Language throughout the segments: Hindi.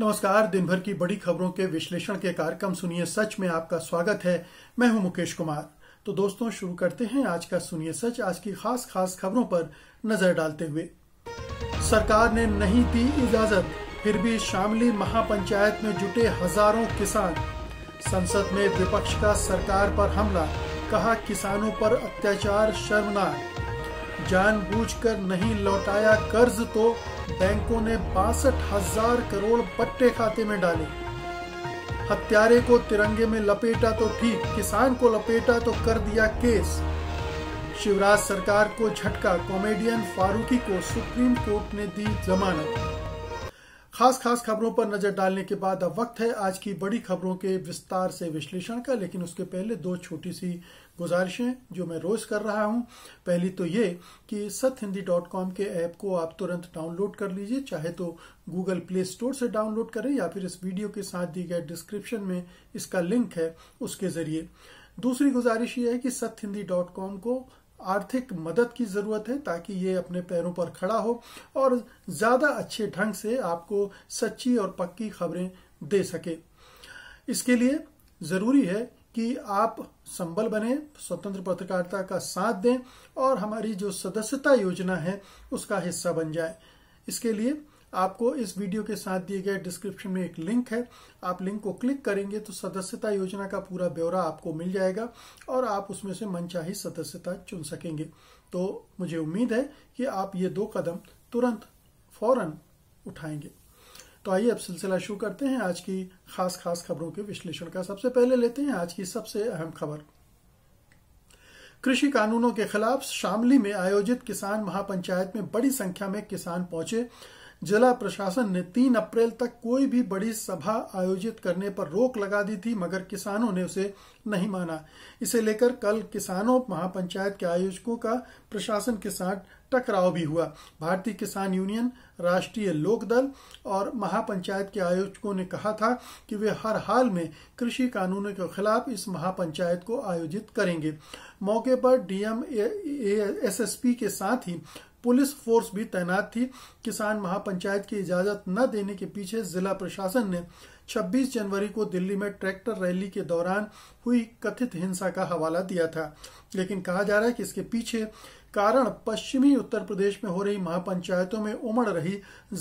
नमस्कार दिन भर की बड़ी खबरों के विश्लेषण के कार्यक्रम सुनिए सच में आपका स्वागत है मैं हूं मुकेश कुमार तो दोस्तों शुरू करते हैं आज का सुनिए सच आज की खास खास खबरों पर नजर डालते हुए सरकार ने नहीं दी इजाजत फिर भी शामली महापंचायत में जुटे हजारों किसान संसद में विपक्ष का सरकार पर हमला कहा किसानों पर अत्याचार शर्मनाक जानबूझकर नहीं लौटाया कर्ज तो बैंकों ने बासठ हजार करोड़ पट्टे खाते में डाले हत्यारे को तिरंगे में लपेटा तो ठीक किसान को लपेटा तो कर दिया केस शिवराज सरकार को झटका कॉमेडियन फारूकी को सुप्रीम कोर्ट ने दी जमानत खास खास खबरों पर नजर डालने के बाद अब वक्त है आज की बड़ी खबरों के विस्तार से विश्लेषण का लेकिन उसके पहले दो छोटी सी गुजारिशें जो मैं रोज कर रहा हूं पहली तो ये कि सत हिंदी डॉट कॉम के ऐप को आप तुरंत डाउनलोड कर लीजिए चाहे तो गूगल प्ले स्टोर से डाउनलोड करें या फिर इस वीडियो के साथ दिए गए डिस्क्रिप्शन में इसका लिंक है उसके जरिए दूसरी गुजारिश ये है कि सत हिंदी डॉट कॉम को आर्थिक मदद की जरूरत है ताकि ये अपने पैरों पर खड़ा हो और ज्यादा अच्छे ढंग से आपको सच्ची और पक्की खबरें दे सके इसके लिए जरूरी है कि आप संबल बने स्वतंत्र पत्रकारिता का साथ दें और हमारी जो सदस्यता योजना है उसका हिस्सा बन जाए इसके लिए आपको इस वीडियो के साथ दिए गए डिस्क्रिप्शन में एक लिंक है आप लिंक को क्लिक करेंगे तो सदस्यता योजना का पूरा ब्यौरा आपको मिल जाएगा और आप उसमें से मनचाही सदस्यता चुन सकेंगे तो मुझे उम्मीद है कि आप ये दो कदम तुरंत फौरन उठाएंगे तो आइए अब सिलसिला शुरू करते हैं आज की खास खास खबरों के विश्लेषण का सबसे पहले लेते हैं आज की सबसे अहम खबर कृषि कानूनों के खिलाफ शामली में आयोजित किसान महापंचायत में बड़ी संख्या में किसान पहुंचे जिला प्रशासन ने 3 अप्रैल तक कोई भी बड़ी सभा आयोजित करने पर रोक लगा दी थी मगर किसानों ने उसे नहीं माना इसे लेकर कल किसानों महापंचायत के आयोजकों का प्रशासन के साथ टकराव भी हुआ भारतीय किसान यूनियन राष्ट्रीय लोकदल और महापंचायत के आयोजकों ने कहा था कि वे हर हाल में कृषि कानूनों के खिलाफ इस महापंचायत को आयोजित करेंगे मौके पर डीएम एसएसपी के साथ ही पुलिस फोर्स भी तैनात थी किसान महापंचायत की इजाजत न देने के पीछे जिला प्रशासन ने 26 जनवरी को दिल्ली में ट्रैक्टर रैली के दौरान हुई कथित हिंसा का हवाला दिया था लेकिन कहा जा रहा है कि इसके पीछे कारण पश्चिमी उत्तर प्रदेश में हो रही महापंचायतों में उमड़ रही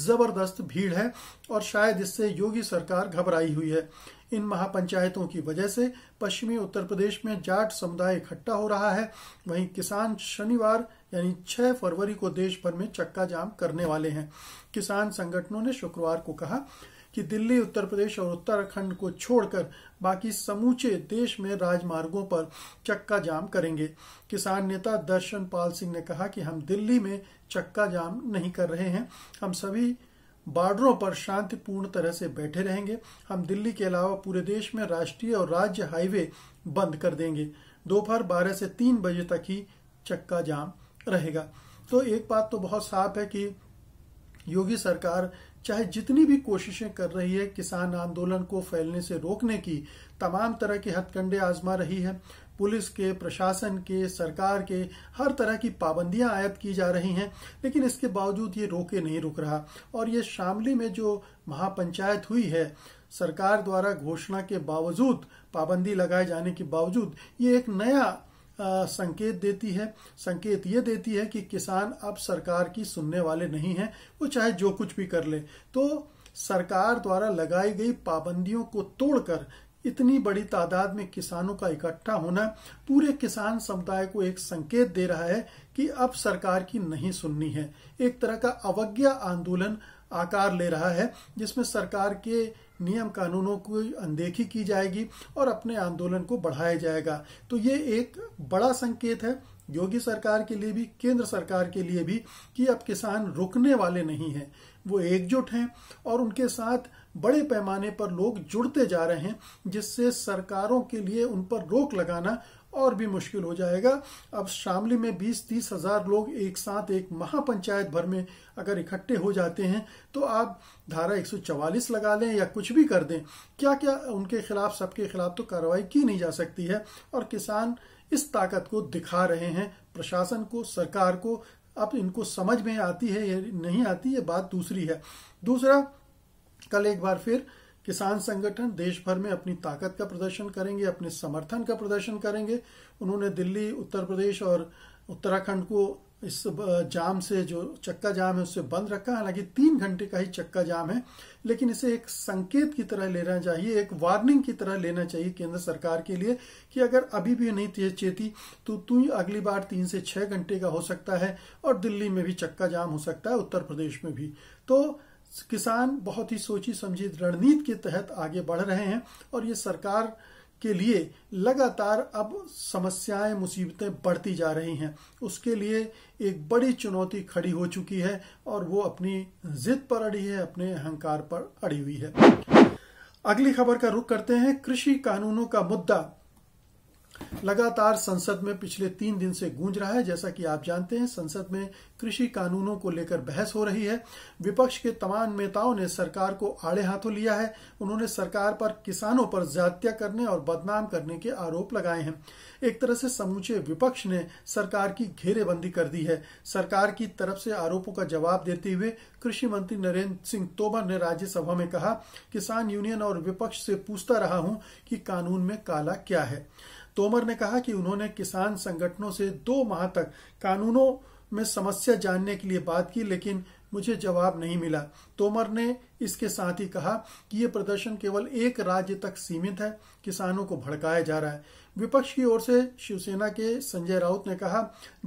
जबरदस्त भीड़ है और शायद इससे योगी सरकार घबराई हुई है इन महापंचायतों की वजह से पश्चिमी उत्तर प्रदेश में जाट समुदाय इकट्ठा हो रहा है वहीं किसान शनिवार यानी 6 फरवरी को देश भर में चक्का जाम करने वाले हैं किसान संगठनों ने शुक्रवार को कहा कि दिल्ली उत्तर प्रदेश और उत्तराखंड को छोड़कर बाकी समूचे देश में राजमार्गों पर चक्का जाम करेंगे किसान नेता दर्शन पाल सिंह ने कहा कि हम दिल्ली में चक्का जाम नहीं कर रहे हैं हम सभी बॉर्डरों पर शांतिपूर्ण तरह से बैठे रहेंगे हम दिल्ली के अलावा पूरे देश में राष्ट्रीय और राज्य हाईवे बंद कर देंगे दोपहर बारह से तीन बजे तक ही चक्का जाम रहेगा तो एक बात तो बहुत साफ है कि योगी सरकार चाहे जितनी भी कोशिशें कर रही है किसान आंदोलन को फैलने से रोकने की तमाम तरह के हथकंडे आजमा रही है पुलिस के प्रशासन के सरकार के हर तरह की पाबंदियां आयत की जा रही हैं लेकिन इसके बावजूद ये रोके नहीं रुक रहा और ये शामली में जो महापंचायत हुई है सरकार द्वारा घोषणा के बावजूद पाबंदी लगाए जाने के बावजूद ये एक नया संकेत देती है संकेत ये देती है कि किसान अब सरकार की सुनने वाले नहीं हैं वो चाहे जो कुछ भी कर ले तो सरकार द्वारा लगाई गई पाबंदियों को तोड़कर इतनी बड़ी तादाद में किसानों का इकट्ठा होना पूरे किसान समुदाय को एक संकेत दे रहा है कि अब सरकार की नहीं सुननी है एक तरह का अवज्ञा आंदोलन आकार ले रहा है जिसमें सरकार के नियम कानूनों को अनदेखी की जाएगी और अपने आंदोलन को बढ़ाया जाएगा तो ये एक बड़ा संकेत है योगी सरकार के लिए भी केंद्र सरकार के लिए भी कि अब किसान रुकने वाले नहीं हैं वो एकजुट हैं और उनके साथ बड़े पैमाने पर लोग जुड़ते जा रहे हैं जिससे सरकारों के लिए उन पर रोक लगाना और भी मुश्किल हो जाएगा अब शामली में बीस तीस हजार लोग एक साथ एक महापंचायत भर में अगर इकट्ठे हो जाते हैं तो आप धारा 144 लगा लें या कुछ भी कर दें क्या क्या उनके खिलाफ सबके खिलाफ तो कार्रवाई की नहीं जा सकती है और किसान इस ताकत को दिखा रहे हैं प्रशासन को सरकार को अब इनको समझ में आती है या नहीं आती ये बात दूसरी है दूसरा कल एक बार फिर किसान संगठन देश भर में अपनी ताकत का प्रदर्शन करेंगे अपने समर्थन का प्रदर्शन करेंगे उन्होंने दिल्ली उत्तर प्रदेश और उत्तराखंड को इस जाम से जो चक्का जाम है उससे बंद रखा हालांकि तीन घंटे का ही चक्का जाम है लेकिन इसे एक संकेत की तरह लेना चाहिए एक वार्निंग की तरह लेना चाहिए केंद्र सरकार के लिए कि अगर अभी भी नहीं चेती तो तू अगली बार तीन से छह घंटे का हो सकता है और दिल्ली में भी चक्का जाम हो सकता है उत्तर प्रदेश में भी तो किसान बहुत ही सोची समझी रणनीति के तहत आगे बढ़ रहे हैं और ये सरकार के लिए लगातार अब समस्याएं मुसीबतें बढ़ती जा रही हैं उसके लिए एक बड़ी चुनौती खड़ी हो चुकी है और वो अपनी जिद पर अड़ी है अपने अहंकार पर अड़ी हुई है अगली खबर का रुख करते हैं कृषि कानूनों का मुद्दा लगातार संसद में पिछले तीन दिन से गूंज रहा है जैसा कि आप जानते हैं संसद में कृषि कानूनों को लेकर बहस हो रही है विपक्ष के तमाम नेताओं ने सरकार को आड़े हाथों लिया है उन्होंने सरकार पर किसानों पर ज्यादा करने और बदनाम करने के आरोप लगाए हैं एक तरह से समूचे विपक्ष ने सरकार की घेरेबंदी कर दी है सरकार की तरफ से आरोपों का जवाब देते हुए कृषि मंत्री नरेंद्र सिंह तोमर ने राज्यसभा में कहा किसान यूनियन और विपक्ष से पूछता रहा हूं कि कानून में काला क्या है तोमर ने कहा कि उन्होंने किसान संगठनों से दो माह तक कानूनों में समस्या जानने के लिए बात की लेकिन मुझे जवाब नहीं मिला तोमर ने इसके साथ ही कहा कि ये प्रदर्शन केवल एक राज्य तक सीमित है किसानों को भड़काया जा रहा है विपक्ष की ओर से शिवसेना के संजय राउत ने कहा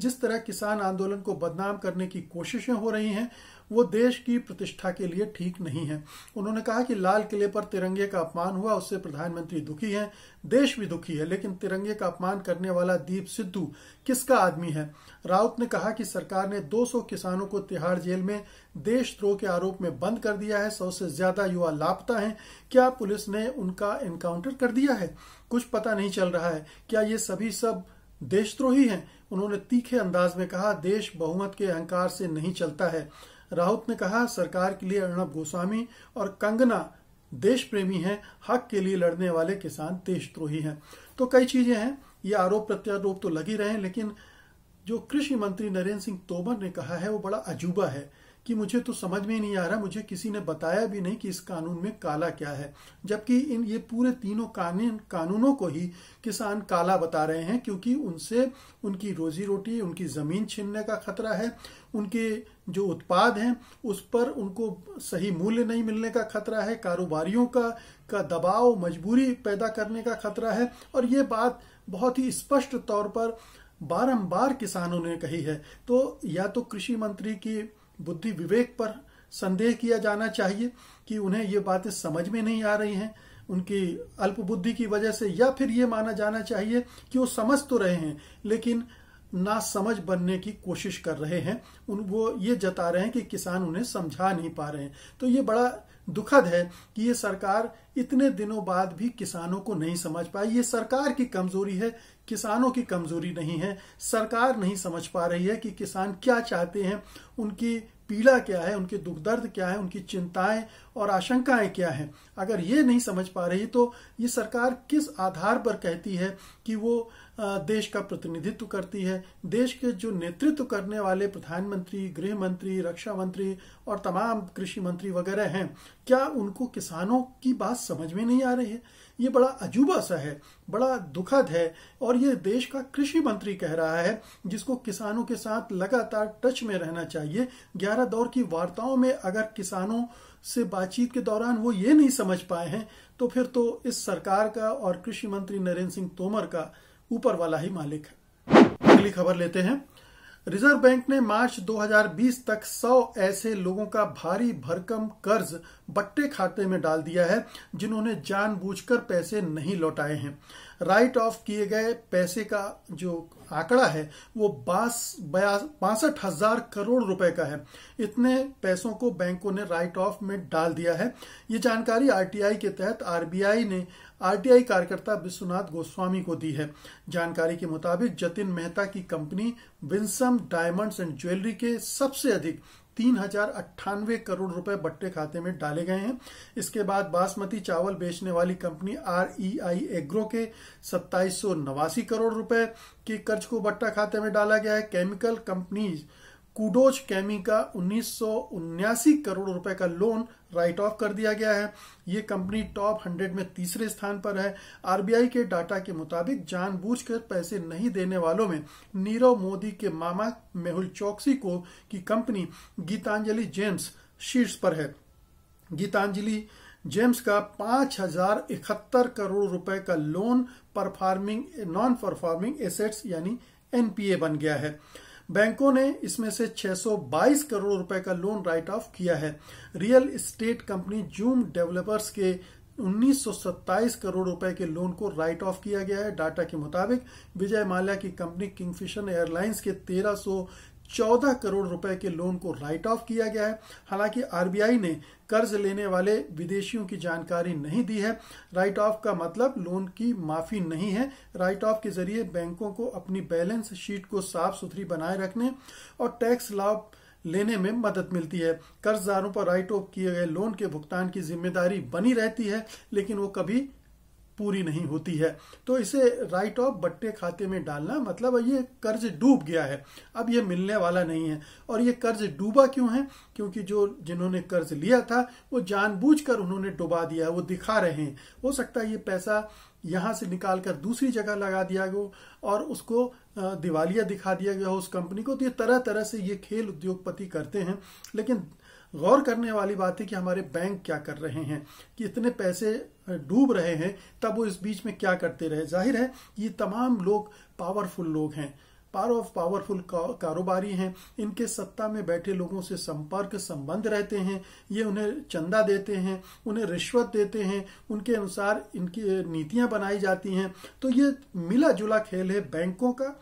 जिस तरह किसान आंदोलन को बदनाम करने की कोशिशें हो रही हैं वो देश की प्रतिष्ठा के लिए ठीक नहीं है उन्होंने कहा कि लाल किले पर तिरंगे का अपमान हुआ उससे प्रधानमंत्री दुखी हैं देश भी दुखी है लेकिन तिरंगे का अपमान करने वाला दीप सिद्धू किसका आदमी है राउत ने कहा कि सरकार ने 200 किसानों को तिहाड़ जेल में देशद्रोह के आरोप में बंद कर दिया है सौ से ज्यादा युवा लापता है क्या पुलिस ने उनका एनकाउंटर कर दिया है कुछ पता नहीं चल रहा है क्या ये सभी सब देशद्रोही हैं उन्होंने तीखे अंदाज में कहा देश बहुमत के अहंकार से नहीं चलता है राउत ने कहा सरकार के लिए अर्णब गोस्वामी और कंगना देश प्रेमी है हक के लिए लड़ने वाले किसान देशद्रोही हैं तो कई चीजें हैं ये आरोप प्रत्यारोप तो लगी रहे लेकिन जो कृषि मंत्री नरेंद्र सिंह तोमर ने कहा है वो बड़ा अजूबा है कि मुझे तो समझ में नहीं आ रहा मुझे किसी ने बताया भी नहीं कि इस कानून में काला क्या है जबकि इन ये पूरे तीनों कानून कानूनों को ही किसान काला बता रहे हैं क्योंकि उनसे उनकी रोजी रोटी उनकी ज़मीन छीनने का खतरा है उनके जो उत्पाद हैं उस पर उनको सही मूल्य नहीं मिलने का खतरा है कारोबारियों का का दबाव मजबूरी पैदा करने का खतरा है और ये बात बहुत ही स्पष्ट तौर पर बारंबार किसानों ने कही है तो या तो कृषि मंत्री की बुद्धि विवेक पर संदेह किया जाना चाहिए कि उन्हें ये बातें समझ में नहीं आ रही हैं उनकी अल्प बुद्धि की वजह से या फिर ये माना जाना चाहिए कि वो समझ तो रहे हैं लेकिन ना समझ बनने की कोशिश कर रहे हैं उन वो ये जता रहे हैं कि किसान उन्हें समझा नहीं पा रहे हैं तो ये बड़ा दुखद है कि ये सरकार इतने दिनों बाद भी किसानों को नहीं समझ पाई ये सरकार की कमजोरी है किसानों की कमजोरी नहीं है सरकार नहीं समझ पा रही है कि किसान क्या चाहते हैं उनकी पीड़ा क्या है उनके दुख दर्द क्या है उनकी चिंताएं और आशंकाएं क्या है अगर ये नहीं समझ पा रही तो ये सरकार किस आधार पर कहती है कि वो देश का प्रतिनिधित्व करती है देश के जो नेतृत्व करने वाले प्रधानमंत्री गृह मंत्री रक्षा मंत्री और तमाम कृषि मंत्री वगैरह हैं क्या उनको किसानों की बात समझ में नहीं आ रही है ये बड़ा अजूबा सा है बड़ा दुखद है और ये देश का कृषि मंत्री कह रहा है जिसको किसानों के साथ लगातार टच में रहना चाहिए ग्यारह दौर की वार्ताओं में अगर किसानों से बातचीत के दौरान वो ये नहीं समझ पाए हैं तो फिर तो इस सरकार का और कृषि मंत्री नरेंद्र सिंह तोमर का ऊपर वाला ही मालिक है अगली खबर लेते हैं रिजर्व बैंक ने मार्च 2020 तक 100 ऐसे लोगों का भारी भरकम कर्ज बट्टे खाते में डाल दिया है जिन्होंने जानबूझकर पैसे नहीं लौटाए हैं राइट ऑफ किए गए पैसे का जो आंकड़ा है वो बासठ हजार करोड़ रुपए का है इतने पैसों को बैंकों ने राइट ऑफ में डाल दिया है ये जानकारी आरटीआई के तहत आरबीआई ने आरटीआई कार्यकर्ता विश्वनाथ गोस्वामी को दी है जानकारी के मुताबिक जतिन मेहता की कंपनी विंसम डायमंड्स एंड ज्वेलरी के सबसे अधिक तीन हजार अट्ठानवे करोड़ रुपए बट्टे खाते में डाले गए हैं इसके बाद बासमती चावल बेचने वाली कंपनी आरईआई एग्रो के सत्ताईस करोड़ रुपए के कर्ज को बट्टा खाते में डाला गया है केमिकल कंपनीज कुडोज कैमी का उन्नीस करोड़ रुपए का लोन राइट ऑफ कर दिया गया है ये कंपनी टॉप हंड्रेड में तीसरे स्थान पर है आरबीआई के डाटा के मुताबिक जानबूझकर पैसे नहीं देने वालों में नीरव मोदी के मामा मेहुल चौकसी को की कंपनी गीतांजलि जेम्स शीर्ष पर है गीतांजलि जेम्स का पांच हजार इकहत्तर करोड़ रुपए का loan performing non performing assets यानी एनपीए बन गया है बैंकों ने इसमें से 622 करोड़ रुपए का लोन राइट ऑफ किया है real estate company Zoom developers के 1927 करोड़ रुपए के लोन को राइट ऑफ किया गया है डाटा के मुताबिक विजय माल्या की कंपनी किंगफिशर एयरलाइंस के चौदह करोड़ रुपए के लोन को राइट ऑफ किया गया है हालांकि आरबीआई ने कर्ज लेने वाले विदेशियों की जानकारी नहीं दी है राइट ऑफ का मतलब लोन की माफी नहीं है राइट ऑफ के जरिए बैंकों को अपनी बैलेंस शीट को साफ सुथरी बनाए रखने और टैक्स लाभ लेने में मदद मिलती है कर्जदारों पर राइट ऑफ किए गए लोन के भुगतान की जिम्मेदारी बनी रहती है लेकिन वो कभी पूरी नहीं होती है तो इसे राइट ऑफ बट्टे खाते में डालना मतलब ये कर्ज डूब गया है अब ये मिलने वाला नहीं है और ये कर्ज डूबा क्यों है क्योंकि जो जिन्होंने कर्ज लिया था वो जानबूझकर उन्होंने डुबा दिया है वो दिखा रहे हैं हो सकता है ये पैसा यहां से निकालकर दूसरी जगह लगा दिया गया और उसको दिवालिया दिखा दिया गया उस कंपनी को तो ये तरह तरह से ये खेल उद्योगपति करते हैं लेकिन गौर करने वाली बात है कि हमारे बैंक क्या कर रहे हैं कि इतने पैसे डूब रहे हैं तब वो इस बीच में क्या करते रहे जाहिर है ये तमाम लोग पावरफुल लोग हैं पार ऑफ पावरफुल कारोबारी हैं इनके सत्ता में बैठे लोगों से संपर्क संबंध रहते हैं ये उन्हें चंदा देते हैं उन्हें रिश्वत देते हैं उनके अनुसार इनकी नीतियां बनाई जाती हैं तो ये मिला जुला खेल है बैंकों का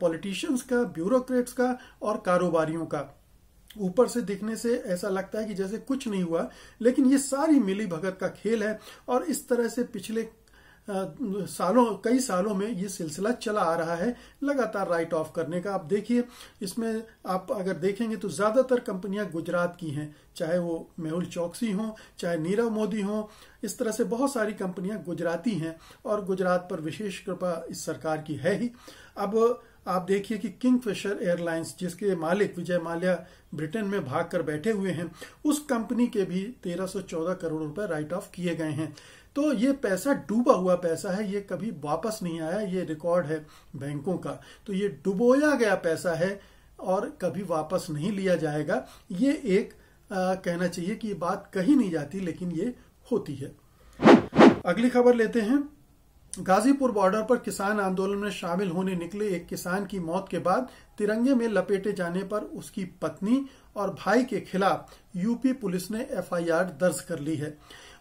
पॉलिटिशियंस का ब्यूरोक्रेट्स का और कारोबारियों का ऊपर से दिखने से ऐसा लगता है कि जैसे कुछ नहीं हुआ लेकिन ये सारी मिली भगत का खेल है और इस तरह से पिछले सालों कई सालों में ये सिलसिला चला आ रहा है लगातार राइट ऑफ करने का आप देखिए इसमें आप अगर देखेंगे तो ज़्यादातर कंपनियां गुजरात की हैं चाहे वो मेहुल चौकसी हो चाहे नीरव मोदी हो इस तरह से बहुत सारी कंपनियां गुजराती हैं और गुजरात पर विशेष कृपा इस सरकार की है ही अब आप देखिए कि किंगफिशर एयरलाइंस जिसके मालिक विजय माल्या ब्रिटेन में भाग कर बैठे हुए हैं उस कंपनी के भी 1314 करोड़ रुपए राइट ऑफ किए गए हैं तो ये पैसा डूबा हुआ पैसा है ये कभी वापस नहीं आया ये रिकॉर्ड है बैंकों का तो ये डुबोया गया पैसा है और कभी वापस नहीं लिया जाएगा ये एक आ, कहना चाहिए कि ये बात कही नहीं जाती लेकिन ये होती है अगली खबर लेते हैं गाजीपुर बॉर्डर पर किसान आंदोलन में शामिल होने निकले एक किसान की मौत के बाद तिरंगे में लपेटे जाने पर उसकी पत्नी और भाई के खिलाफ यूपी पुलिस ने एफआईआर दर्ज कर ली है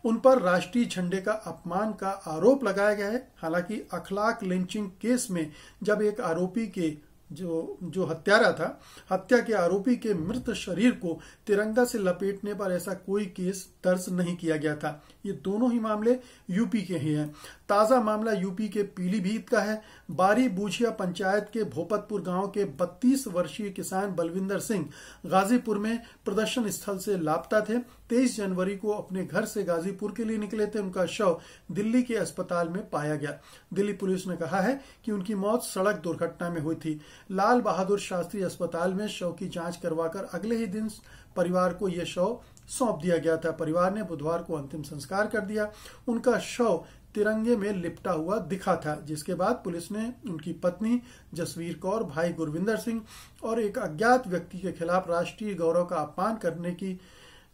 उन पर राष्ट्रीय झंडे का अपमान का आरोप लगाया गया है हालांकि अखलाक लिंचिंग केस में जब एक आरोपी के जो जो हत्यारा था हत्या के आरोपी के मृत शरीर को तिरंगा से लपेटने पर ऐसा कोई केस दर्ज नहीं किया गया था ये दोनों ही मामले यूपी के ही हैं ताज़ा मामला यूपी के पीलीभीत का है बारी बूझिया पंचायत के भोपतपुर गांव के 32 वर्षीय किसान बलविंदर सिंह गाजीपुर में प्रदर्शन स्थल से लापता थे 23 जनवरी को अपने घर से गाजीपुर के लिए निकले थे उनका शव दिल्ली के अस्पताल में पाया गया दिल्ली पुलिस ने कहा है कि उनकी मौत सड़क दुर्घटना में हुई थी लाल बहादुर शास्त्री अस्पताल में शव की जांच करवाकर अगले ही दिन परिवार को यह शव सौंप दिया गया था परिवार ने बुधवार को अंतिम संस्कार कर दिया उनका शव तिरंगे में लिपटा हुआ दिखा था जिसके बाद पुलिस ने उनकी पत्नी जसवीर कौर भाई गुरविंदर सिंह और एक अज्ञात व्यक्ति के खिलाफ राष्ट्रीय गौरव का अपमान करने की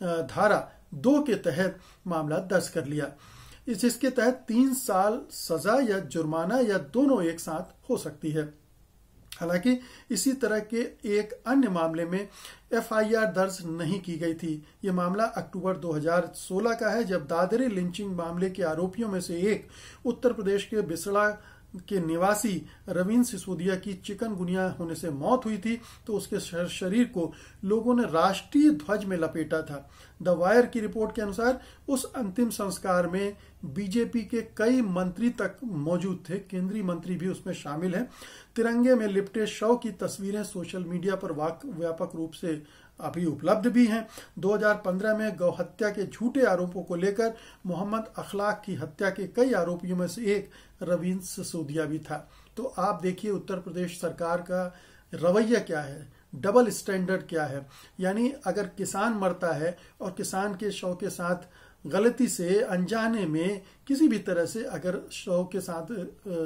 धारा दो के तहत मामला दर्ज कर लिया इस इसके तहत तीन साल सजा या जुर्माना या दोनों एक साथ हो सकती है हालांकि इसी तरह के एक अन्य मामले में एफआईआर दर्ज नहीं की गई थी ये मामला अक्टूबर 2016 का है जब दादरी लिंचिंग मामले के आरोपियों में से एक उत्तर प्रदेश के बिसड़ा के निवासी रविंद्र सिसोदिया की चिकनगुनिया होने से मौत हुई थी तो उसके शरीर को लोगों ने राष्ट्रीय ध्वज में लपेटा था द वायर की रिपोर्ट के अनुसार उस अंतिम संस्कार में बीजेपी के कई मंत्री तक मौजूद थे केंद्रीय मंत्री भी उसमें शामिल हैं तिरंगे में लिपटे शव की तस्वीरें सोशल मीडिया पर व्यापक रूप से अभी उपलब्ध भी हैं 2015 में गौ हत्या के झूठे आरोपों को लेकर मोहम्मद अखलाक की हत्या के कई आरोपियों में से एक रविंद्र सिसोदिया भी था तो आप देखिए उत्तर प्रदेश सरकार का रवैया क्या है डबल स्टैंडर्ड क्या है यानी अगर किसान मरता है और किसान के शव के साथ गलती से अनजाने में किसी भी तरह से अगर शव के साथ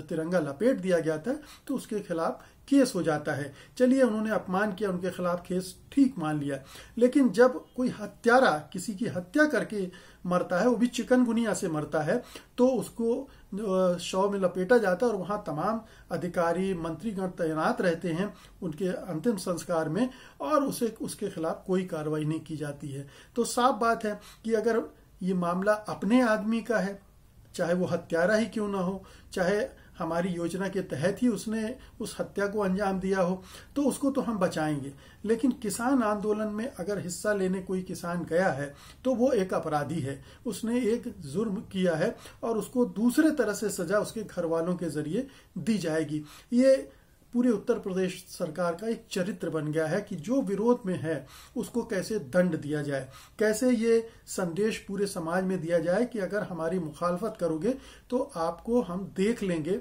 तिरंगा लपेट दिया गया था तो उसके खिलाफ केस हो जाता है चलिए उन्होंने अपमान किया उनके खिलाफ केस ठीक मान लिया लेकिन जब कोई हत्यारा किसी की हत्या करके मरता है वो भी चिकनगुनिया से मरता है तो उसको शव में लपेटा जाता है और वहाँ तमाम अधिकारी मंत्रीगण तैनात रहते हैं उनके अंतिम संस्कार में और उसे उसके खिलाफ कोई कार्रवाई नहीं की जाती है तो साफ बात है कि अगर ये मामला अपने आदमी का है चाहे वो हत्यारा ही क्यों ना हो चाहे हमारी योजना के तहत ही उसने उस हत्या को अंजाम दिया हो तो उसको तो हम बचाएंगे लेकिन किसान आंदोलन में अगर हिस्सा लेने कोई किसान गया है तो वो एक अपराधी है उसने एक जुर्म किया है और उसको दूसरे तरह से सजा उसके घर वालों के जरिए दी जाएगी ये पूरे उत्तर प्रदेश सरकार का एक चरित्र बन गया है कि जो विरोध में है उसको कैसे दंड दिया जाए कैसे ये संदेश पूरे समाज में दिया जाए कि अगर हमारी मुखालफत करोगे तो आपको हम देख लेंगे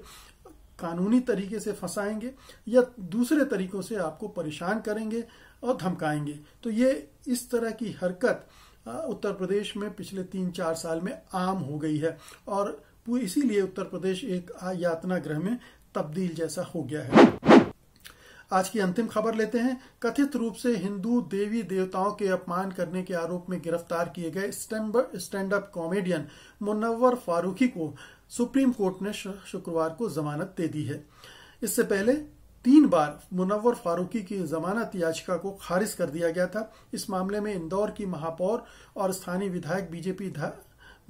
कानूनी तरीके से फंसाएंगे या दूसरे तरीकों से आपको परेशान करेंगे और धमकाएंगे तो ये इस तरह की हरकत उत्तर प्रदेश में पिछले तीन चार साल में आम हो गई है और इसीलिए उत्तर प्रदेश एक यातना गृह में तब्दील जैसा हो गया है आज की अंतिम खबर लेते हैं कथित रूप से हिंदू देवी देवताओं के अपमान करने के आरोप में गिरफ्तार किए गए stand up comedian Munawar Faruqui को सुप्रीम कोर्ट ने शुक्रवार को जमानत दे दी है इससे पहले तीन बार मुनव्वर फारूकी की जमानत याचिका को खारिज कर दिया गया था इस मामले में इंदौर की महापौर और स्थानीय विधायक बीजेपी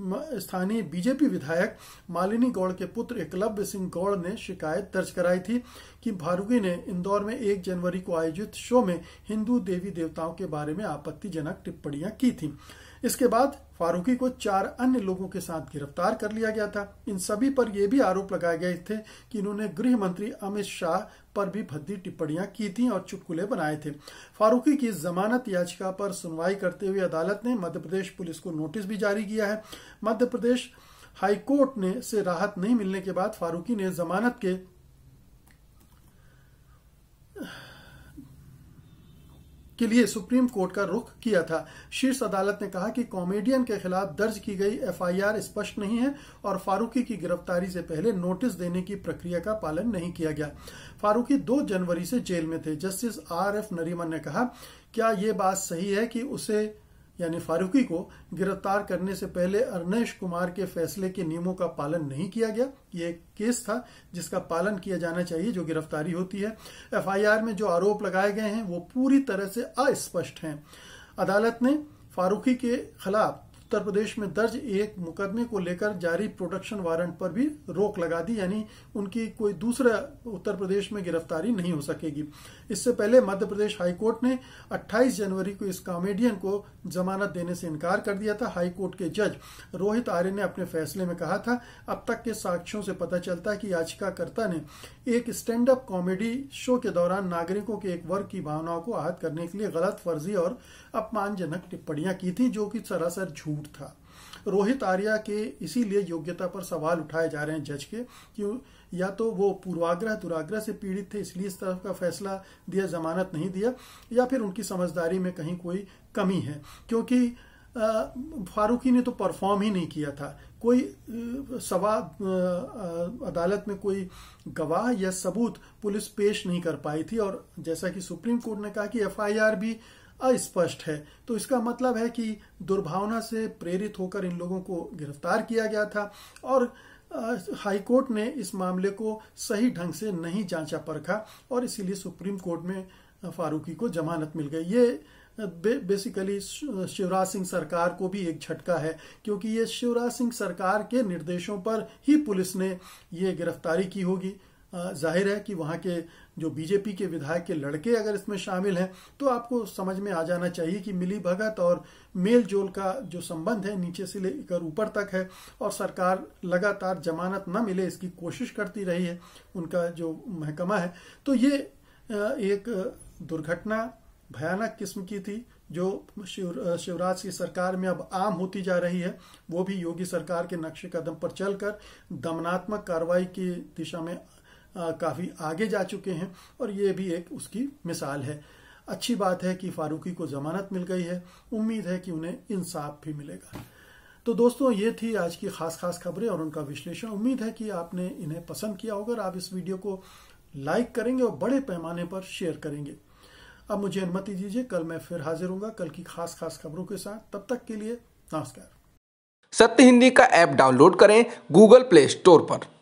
स्थानीय बीजेपी विधायक मालिनी गौड़ के पुत्र एकलव्य सिंह गौड़ ने शिकायत दर्ज कराई थी कि भारूगी ने इंदौर में एक जनवरी को आयोजित शो में हिंदू देवी देवताओं के बारे में आपत्तिजनक टिप्पणियां की थी इसके बाद फारूकी को चार अन्य लोगों के साथ गिरफ्तार कर लिया गया था इन सभी पर यह भी आरोप लगाए गए थे कि इन्होंने गृह मंत्री अमित शाह पर भी भद्दी टिप्पणियां की थी और चुटकुले बनाए थे फारूकी की जमानत याचिका पर सुनवाई करते हुए अदालत ने मध्य प्रदेश पुलिस को नोटिस भी जारी किया है मध्य प्रदेश हाईकोर्ट ने से राहत नहीं मिलने के बाद फारूकी ने जमानत के के लिए सुप्रीम कोर्ट का रुख किया था शीर्ष अदालत ने कहा कि कॉमेडियन के खिलाफ दर्ज की गई एफआईआर स्पष्ट नहीं है और फारूकी की गिरफ्तारी से पहले नोटिस देने की प्रक्रिया का पालन नहीं किया गया फारूकी 2 जनवरी से जेल में थे जस्टिस आर एफ नरीमन ने कहा क्या ये बात सही है कि उसे यानी फारूकी को गिरफ्तार करने से पहले अर्नेश कुमार के फैसले के नियमों का पालन नहीं किया गया ये एक केस था जिसका पालन किया जाना चाहिए जो गिरफ्तारी होती है एफआईआर में जो आरोप लगाए गए हैं वो पूरी तरह से अस्पष्ट हैं अदालत ने फारूकी के खिलाफ उत्तर प्रदेश में दर्ज एक मुकदमे को लेकर जारी प्रोडक्शन वारंट पर भी रोक लगा दी यानी उनकी कोई दूसरा उत्तर प्रदेश में गिरफ्तारी नहीं हो सकेगी इससे पहले मध्य प्रदेश हाईकोर्ट ने 28 जनवरी को इस कॉमेडियन को जमानत देने से इनकार कर दिया था हाईकोर्ट के जज रोहित आर्य ने अपने फैसले में कहा था अब तक के साक्ष्यों से पता चलता है कि याचिकाकर्ता ने एक स्टैंड अप कॉमेडी शो के दौरान नागरिकों के एक वर्ग की भावनाओं को आहत करने के लिए गलत फर्जी और अपमानजनक टिप्पणियां की थी जो कि सरासर झूठ था रोहित आर्या के इसीलिए योग्यता पर सवाल उठाए जा रहे हैं जज के कि या तो वो पूर्वाग्रह दुराग्रह से पीड़ित थे इसलिए इस तरफ का फैसला दिया जमानत नहीं दिया या फिर उनकी समझदारी में कहीं कोई कमी है क्योंकि फारूकी ने तो परफॉर्म ही नहीं किया था कोई सवा अदालत में कोई गवाह या सबूत पुलिस पेश नहीं कर पाई थी और जैसा कि सुप्रीम कोर्ट ने कहा कि एफआईआर भी अस्पष्ट है तो इसका मतलब है कि दुर्भावना से प्रेरित होकर इन लोगों को गिरफ्तार किया गया था और हाईकोर्ट ने इस मामले को सही ढंग से नहीं जांचा परखा और इसीलिए सुप्रीम कोर्ट में फारूकी को जमानत मिल गई ये बे, बेसिकली शिवराज सिंह सरकार को भी एक झटका है क्योंकि ये शिवराज सिंह सरकार के निर्देशों पर ही पुलिस ने ये गिरफ्तारी की होगी जाहिर है कि वहाँ के जो बीजेपी के विधायक के लड़के अगर इसमें शामिल हैं तो आपको समझ में आ जाना चाहिए कि मिली भगत और मेल जोल का जो संबंध है नीचे से लेकर ऊपर तक है और सरकार लगातार जमानत न मिले इसकी कोशिश करती रही है उनका जो महकमा है तो ये एक दुर्घटना भयानक किस्म की थी जो शिव शिवराज की सरकार में अब आम होती जा रही है वो भी योगी सरकार के नक्शे कदम पर चलकर दमनात्मक कार्रवाई की दिशा में काफ़ी आगे जा चुके हैं और ये भी एक उसकी मिसाल है अच्छी बात है कि फारूकी को जमानत मिल गई है उम्मीद है कि उन्हें इंसाफ भी मिलेगा तो दोस्तों ये थी आज की खास खास खबरें और उनका विश्लेषण उम्मीद है कि आपने इन्हें पसंद किया होगा और आप इस वीडियो को लाइक करेंगे और बड़े पैमाने पर शेयर करेंगे अब मुझे अनुमति दीजिए कल मैं फिर हाजिर हूंगा कल की खास खास खबरों के साथ तब तक के लिए नमस्कार सत्य हिंदी का ऐप डाउनलोड करें गूगल प्ले स्टोर पर